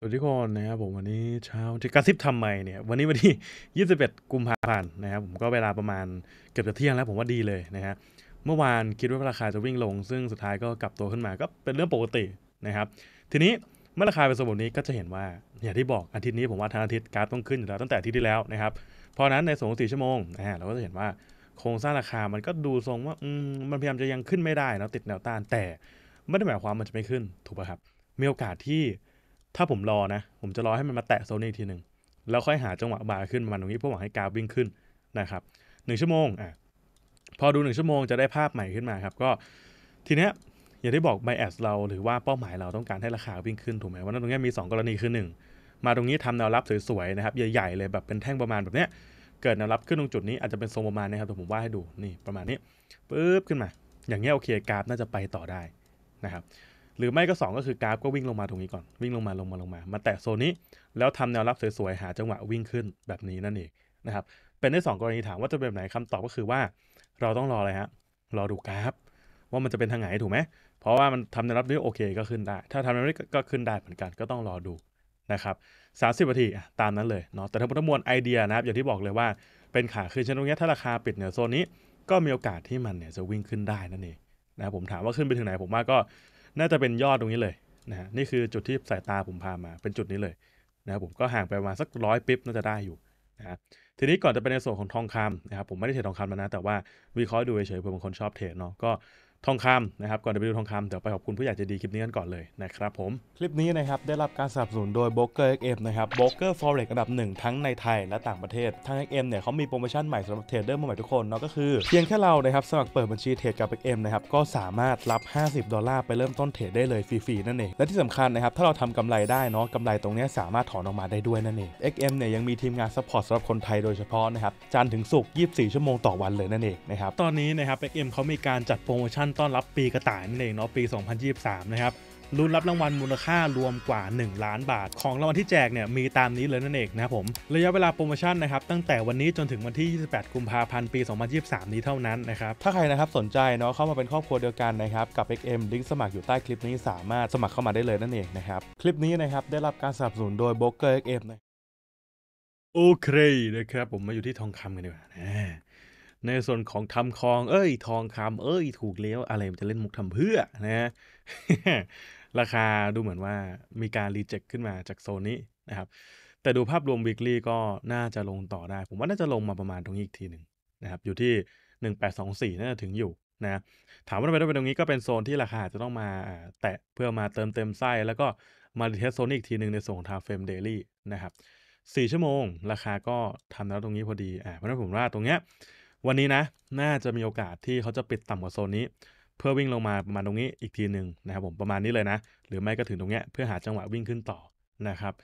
สวัสดีทุกคนนะครับผมวันนี้เช้าที่กระซิบทำไมเนี่ยวันนี้วันที่ 21 กุมภาพันธ์นะครับผมก็เวลาประมาณเกือบจะเที่ยงแล้วผมว่าดีเลยนะฮะเมื่อวานคิดว่าราคาจะวิ่งลง ซึ่งสุดท้ายก็กลับตัวขึ้นมาก็เป็นเรื่องปกตินะครับทีนี้เมื่อราคาเป็นสมบูรณ์นี้ก็จะเห็นว่าอย่างที่บอกอาทิตย์นี้ผมว่าทางอาทิตย์กราฟต้องขึ้นอยู่แล้วตั้งแต่อาทิตย์ที่แล้วนะครับเพราะนั้นในสองสี่ชั่วโมงนะฮะเราก็จะเห็นว่าโครงสร้างราคามันก็ดูทรงว่าอมมันพยายามจะยังขึ้นไม่ได้นะติดแนวต้าน แต่ไม่ได้หมายความมันจะไม่ขึ้นถูกป่ะครับ มีโอกาสที่ถ้าผมรอนะ ผมจะรอให้มันมาแตะโซนนี้ทีหนึ่งแล้วค่อยหาจังหวะบาร์ขึ้น ประมาณตรงนี้เพื่อหวังให้กราฟวิ่งขึ้นนะครับหนึ่งชั่วโมงอ่ะพอดูหนึ่งชั่วโมงจะได้ภาพใหม่ขึ้นมาครับก็ทีเนี้ยอย่างที่บอกไบแอสเราหรือว่าเป้าหมายเราต้องการให้ราคาวิ่งขึ้นถูกไหมวันนั้นตรงนี้มี 2 กรณีคือ1มาตรงนี้ทำแนวรับสวยๆนะครับใหญ่ๆเลยแบบเป็นแท่งประมาณแบบเนี้ยเกิดแนวรับขึ้นตรงจุดนี้อาจจะเป็นทรงประมาณนี้ครับผมว่าให้ดูนี่ประมาณนี้ปึ๊บขึ้นมา อย่างเงี้ยโอเคกราฟน่าจะไปต่อได้นะครับหรือไม่ก็ 2 ก็คือกราฟก็วิ่งลงมาตรงนี้ก่อนวิ่งลงมาลงมาลงมา มาแตะโซนนี้ แล้วทำแนวรับสวยๆหาจังหวะวิ่งขึ้นแบบนี้นั่นเองนะครับ เป็นได้ 2 กรณีถามว่าจะเป็นแบบไหนคำตอบก็คือว่า เราต้องรออะไรฮะรอดูกราฟ ว่ามันจะเป็นทางไหนถูกไหม เพราะว่ามันทำแนวรับนี้โอเคก็ขึ้นได้ ถ้าทำแนวรับีก็ขึ้นได้เหมือนกันก็ต้องรอดูนะครับสาสินาทีตามนั้นเลยเนาะแต่ทั้งหมดทั้งมวลไอเดียนะครับอย่างที่บอกเลยว่าเป็นขาขึ้นเช่นตรงนี้ ถ้าราคาปิดเหนือโซนนี้ก็มีโอกาสที่มันเนี่ยจะวิ่งขึ้นได้นั่นเองนะผมถามว่าขึ้นไปถึงไหนผมว่าก็น่าจะเป็นยอดตรงนี้เลยนะฮะนี่คือจุดที่สายตาผมพามาเป็นจุดนี้เลยนะครับผมก็ห่างไปประมาณสักร้อยปิ๊บน่าจะได้อยู่นะฮะทีนี้ก่อนจะไปในส่วนของทองคำนะครับผมไม่ได้เทรดทองคำมานะ แต่ว่า วิเคราะห์ดูเฉยๆเพื่อบางคนชอบเทรดเนาะก็ทองคำนะครับ ก่อนจะไปดูทองคำเดี๋ยวไปขอบคุณผู้ใหญ่ใจดีคลิปนี้กันก่อนเลยนะครับผม คลิปนี้นะครับ ได้รับการสนับสนุนโดยโบกอ o k เอ็มนะครับโบรกเกอร์ฟอเร็กอันดับหนึ่งทั้งในไทยและต่างประเทศ ทางเ็ m เนี่ยเขามีโปรโมชั่นใหม่สำหรับเทรดเดอร์มใหม่ทุกคนเนาะก็คือเพียงแค่เรานะครับ สมัครเปิดบัญชีเทรดกับเ็มนะครับก็สามารถรับ50ดอลลาร์ไปเริ่มต้นเทรดได้เลยฟรีๆนั่นเองและที่สำคัญนะครับถ้าเราทำกำไรได้เนาะกำไรตรงนี้สามารถถอนออกมาได้ด้วยนั่นเอง็กเนี่ยยังมีทีมงานซัพพอร์ตสำหรับคนไทยโดยเฉพาะนะครับจันถึงศุกร์24 ชั่วโมงต่อวันเลยนั่นเองนะครับตอนนี้นะครับเขามีการจัดโปรโมชั่นนต้อนรับปีกระต่ายนั่นเองเนาะปี2023 นะครับรุ่นรับรางวัลมูลค่ารวมกว่า 1 ล้านบาท ของรางวัลที่แจกเนี่ยมีตามนี้เลยนั่นเองนะครับผมระยะเวลาโปรโมชั่นนะครับ ตั้งแต่วันนี้จนถึงวันที่ 28กุมภาพันธ์ปี2023 นี้เท่านั้นนะครับถ้าใครนะครับสนใจเนาะเข้ามาเป็นครอบครัวเดียวกันนะครับกับ XM ลิงก์สมัครอยู่ใต้คลิปนี้สามารถสมัครเข้ามาได้เลยนั่นเองนะครับคลิปนี้นะครับได้รับการสนับสนุนโดยบล็อกเกอร์เอ็มโอเคนะครับผมมาอยู่ที่ทองคำกันดีกว่านะในส่วนของทำคองเอ้ย ทองคำเอ้ย ถูกเลี้ยวอะไรมันจะเล่นมุกทำเพื่อนะราคาดูเหมือนว่ามีการรีเจ็คขึ้นมาจากโซนนี้นะครับ แต่ดูภาพรวมวิกฤตก็น่าจะลงต่อได้ ผมว่าน่าจะลงมาประมาณตรงนี้อีกทีหนึ่งนะครับ อยู่ที่ 1824 น่าจะถึงอยู่นะถามว่าทำไมต้องไปตรงนี้ก็เป็นโซนที่ราคาจะต้องมาแตะเพื่อมาเติมเต็มไส้แล้วก็มาดเทสโซนอีกทีหนึ่งในส่วนของทาเฟรมเดลี่นะครับสี่ชั่วโมงราคาก็ทำแล้วตรงนี้พอดีอ่าเพราะฉะนั้นผมว่าตรงเนี้ยวันนี้นะ น่าจะมีโอกาสที่เขาจะปิดต่ำกว่าโซนนี้ เพื่อวิ่งลงมาประมาณตรงนี้อีกทีหนึ่งนะครับผมประมาณนี้เลยนะ หรือไม่ก็ถึงตรงเนี้ยเพื่อหาจังหวะวิ่งขึ้นต่อนะครับ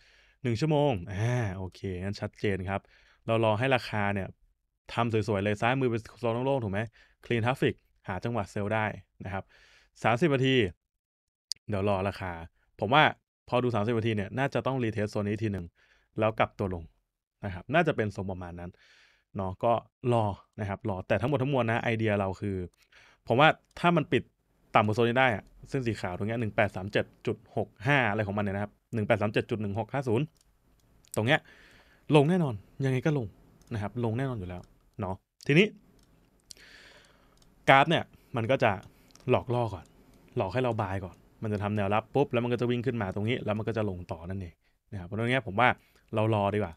หนึ่งชั่วโมงอ่าโอเค งั้นชัดเจนครับ เรารอให้ราคาเนี่ยทำสวยๆ เลยซ้ายมือเป็นโซนโล่งๆถูกไหมคลีนทราฟิกหาจังหวะเซลล์ได้นะครับสามสิบนาที เดี๋ยวรอราคา ผมว่าพอดู30นาทีเนี่ยน่าจะต้องรีเทสโซนนี้ทีหนึ่งแล้วกลับตัวลงนะครับ น่าจะเป็นทรงประมาณนั้นเนาะก็รอนะครับรอแต่ทั้งหมดทั้งมวลนะไอเดียเราคือ ผมว่าถ้ามันปิดต่ำกว่าโซนนี้ได้เส้นสีขาวตรงเนี้ยหนึ่งแปดสามเจ็ดจุดหกห้าอะไรของมันเนี่ยนะครับหนึ่งแปดสามเจ็ดจุดหนึ่งหกห้าศูนย์ตรงเนี้ยลงแน่นอนยังไงก็ลงนะครับลงแน่นอนอยู่แล้วเนาะทีนี้กราฟเนี่ยมันก็จะหลอกล่อก่อน หลอกให้เราบายก่อน มันจะทำแนวรับปุ๊บ แล้วมันก็จะวิ่งขึ้นมาตรงนี้แล้วมันก็จะลงต่อนั่นเองนะครับเพราะตรงนี้ผมว่าเรารอดีกว่า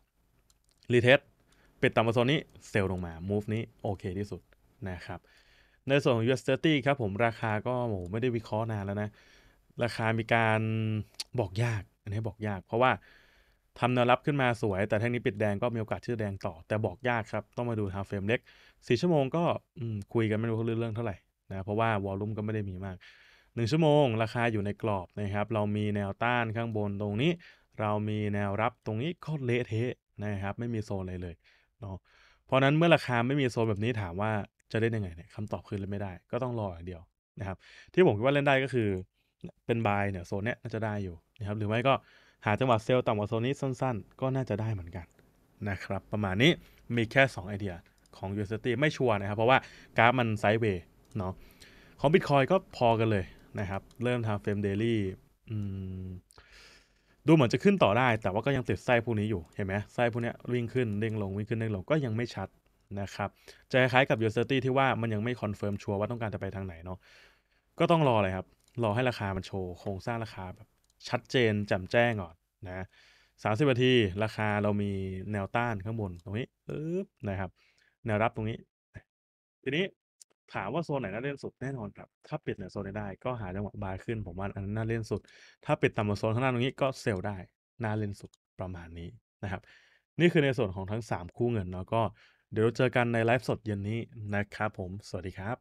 รีเทสปิดต่ำกว่าโซนนี้เซลลงมา move นี้โอเคที่สุดนะครับ ในส่วนของ US 30ครับผมราคาก็โหไม่ได้วิเคราะห์นานแล้วนะ ราคามีการบอกยาก อันนี้บอกยาก เพราะว่าทำแนวรับขึ้นมาสวย แต่ทั้งนี้ปิดแดงก็มีโอกาสที่จะแดงต่อแต่บอกยากครับ ต้องมาดูทาวเฟรมเล็กสี่ชั่วโมงก็คุยกันไม่รู้เรื่องเท่าไหร่นะเพราะว่าวอลลุ่มก็ไม่ได้มีมาก1 ชั่วโมง ราคาอยู่ในกรอบนะครับ เรามีแนวต้านข้างบนตรงนี้ เรามีแนวรับตรงนี้ก็เละเทะนะครับ ไม่มีโซนอะไรเลยเนาะเพราะนั้นเมื่อราคาไม่มีโซนแบบนี้ถามว่าจะเล่นยังไงเนี่ยคำตอบคือเล่นไม่ได้ก็ต้องรออย่างเดียวนะครับที่ผมคิดว่าเล่นได้ก็คือเป็นบายเนี่ยโซนเนี้ยน่าจะได้อยู่นะครับหรือไม่ก็หาจังหวะเซลล์ต่ำกว่าโซนนี้สั้นๆก็น่าจะได้เหมือนกันนะครับประมาณนี้มีแค่ 2 ไอเดียของ u s d t ไม่ชัวร์นะครับเพราะว่าการาฟมันไซด์เวย์เนาะของ Bitcoin ก็พอกันเลยนะครับเริ่มทำเฟรมเดลี่ดูเหมือนจะขึ้นต่อได้ แต่ว่าก็ยังติดไส้พวกนี้อยู่เห็นไหมไส้พวกนี้วิ่งขึ้นเด้งลงวิ่งขึ้นเด้งลง ก็ยังไม่ชัดนะครับ จะคล้ายกับยูเซอร์ตี้ที่ว่ามันยังไม่คอนเฟิร์มชัวร์ว่าต้องการจะไปทางไหนเนาะก็ต้องรออะไรครับ รอให้ราคามันโชว์ โครงสร้างราคาแบบชัดเจนแจ่มแจ้งก่อนนะสามสิบนาทีราคาเรามีแนวต้านข้างบนตรงนี้ปึ๊บนะครับ แนวรับตรงนี้ ทีนี้ถามว่าโซนไหนน่าเล่นสุดแน่นอนครับถ้าปิดเนี่ยโซนได้ก็หาจังหวะบายขึ้นผมว่าอันนั้นน่าเล่นสุด ถ้าปิดต่ำกว่าโซนข้างหน้าตรงนี้ก็เซลได้น่าเล่นสุดประมาณนี้นะครับ นี่คือในส่วนของทั้ง 3 คู่เงินเนาะก็เดี๋ยวเจอกันในไลฟ์สดเย็นนี้นะครับผม สวัสดีครับ